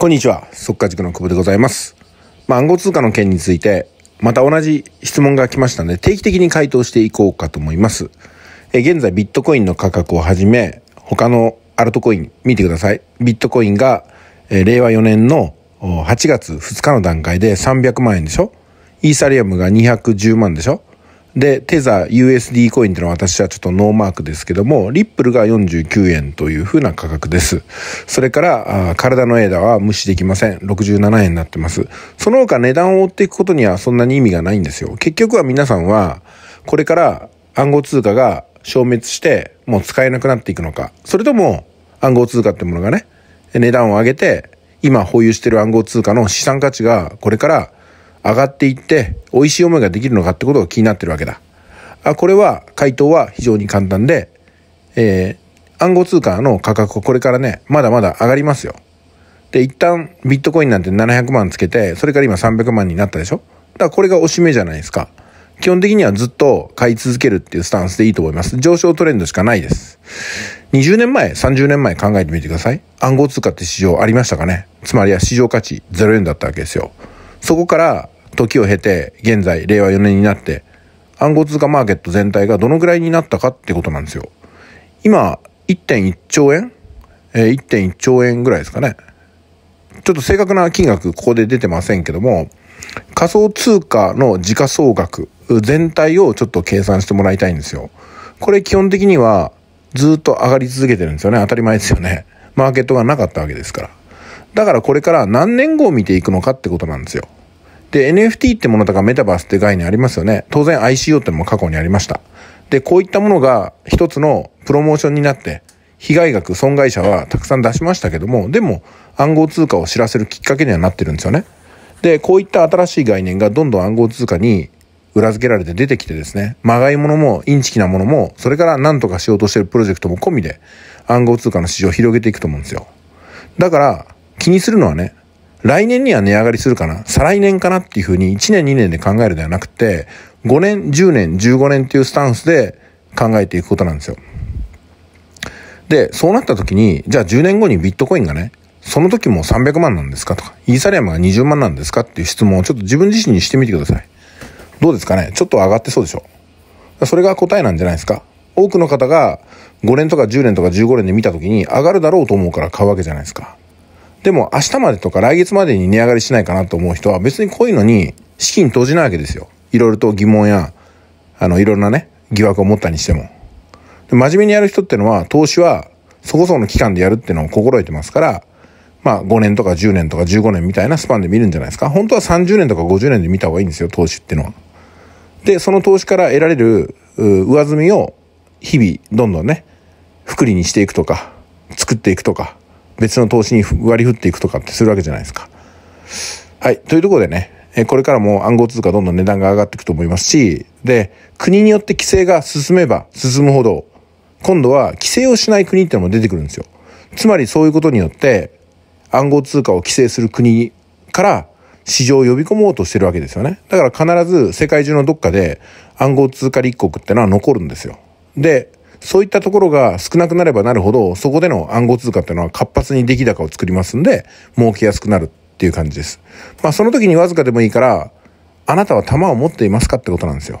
こんにちは、速稼塾の久保でございます。まあ、暗号通貨の件について、また同じ質問が来ましたので、定期的に回答していこうかと思います。え現在、ビットコインの価格をはじめ、他のアルトコイン、見てください。ビットコインが、え令和4年の8月2日の段階で300万円でしょイーサリアムが210万でしょで、テザー USD コインっていうのは私はちょっとノーマークですけども、リップルが49円というふうな価格です。それから、体のエーダは無視できません。67円になってます。その他値段を追っていくことにはそんなに意味がないんですよ。結局は皆さんは、これから暗号通貨が消滅して、もう使えなくなっていくのか。それとも、暗号通貨ってものがね、値段を上げて、今保有してる暗号通貨の資産価値がこれから上がっていって美味しい思いができるのかってことが気になってるわけだ。あこれは回答は非常に簡単で、えー、暗号通貨の価格これからね、まだまだ上がりますよ。で、一旦ビットコインなんて700万つけて、それから今300万になったでしょだからこれがおしめじゃないですか。基本的にはずっと買い続けるっていうスタンスでいいと思います。上昇トレンドしかないです。20年前、30年前考えてみてください。暗号通貨って市場ありましたかねつまりは市場価値0円だったわけですよ。そこから時を経て、現在、令和4年になって、暗号通貨マーケット全体がどのぐらいになったかってことなんですよ。今、1.1兆円えー、1.1兆円ぐらいですかね。ちょっと正確な金額、ここで出てませんけども、仮想通貨の時価総額全体をちょっと計算してもらいたいんですよ。これ基本的にはずっと上がり続けてるんですよね。当たり前ですよね。マーケットがなかったわけですから。だからこれから何年後を見ていくのかってことなんですよ。で、NFT ってものとかメタバースって概念ありますよね。当然 ICO ってのも過去にありました。で、こういったものが一つのプロモーションになって、被害額、損害者はたくさん出しましたけども、でも暗号通貨を知らせるきっかけにはなってるんですよね。で、こういった新しい概念がどんどん暗号通貨に裏付けられて出てきてですね、まがいものもインチキなものも、それから何とかしようとしてるプロジェクトも込みで暗号通貨の市場を広げていくと思うんですよ。だから、気にするのはね、来年には値上がりするかな、再来年かなっていうふうに1年2年で考えるではなくて、5年、10年、15年っていうスタンスで考えていくことなんですよ。で、そうなった時に、じゃあ10年後にビットコインがね、その時も300万なんですかとか、イーサリアムが20万なんですかっていう質問をちょっと自分自身にしてみてください。どうですかねちょっと上がってそうでしょそれが答えなんじゃないですか多くの方が5年とか10年とか15年で見た時に上がるだろうと思うから買うわけじゃないですか。でも明日までとか来月までに値上がりしないかなと思う人は別にこういうのに資金投じないわけですよ。いろいろと疑問や、あの、いろんなね、疑惑を持ったにしても。で真面目にやる人ってのは、投資はそこそこの期間でやるっていうのを心得てますから、まあ5年とか10年とか15年みたいなスパンで見るんじゃないですか。本当は30年とか50年で見た方がいいんですよ、投資っていうのは。で、その投資から得られる上積みを日々どんどんね、福利にしていくとか、作っていくとか、別の投資に割り振っていくとかってするわけじゃないですか。はい。というところでね、これからも暗号通貨どんどん値段が上がっていくと思いますし、で、国によって規制が進めば進むほど、今度は規制をしない国ってのも出てくるんですよ。つまりそういうことによって、暗号通貨を規制する国から市場を呼び込もうとしてるわけですよね。だから必ず世界中のどっかで暗号通貨立国ってのは残るんですよ。で、そういったところが少なくなればなるほど、そこでの暗号通貨っていうのは活発に出来高を作りますんで、儲けやすくなるっていう感じです。まあその時にわずかでもいいから、あなたは玉を持っていますかってことなんですよ。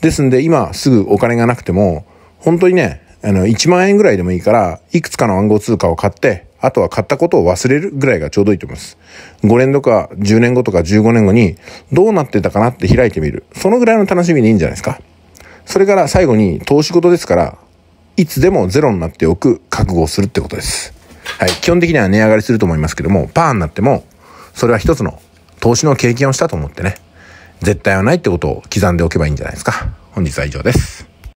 ですんで今すぐお金がなくても、本当にね、あの、1万円ぐらいでもいいから、いくつかの暗号通貨を買って、あとは買ったことを忘れるぐらいがちょうどいいと思います。5年とか10年後とか15年後にどうなってたかなって開いてみる。そのぐらいの楽しみでいいんじゃないですか。それから最後に投資事ですから、いつでもゼロになっておく覚悟をするってことです。はい。基本的には値上がりすると思いますけども、パーになっても、それは一つの投資の経験をしたと思ってね、絶対はないってことを刻んでおけばいいんじゃないですか。本日は以上です。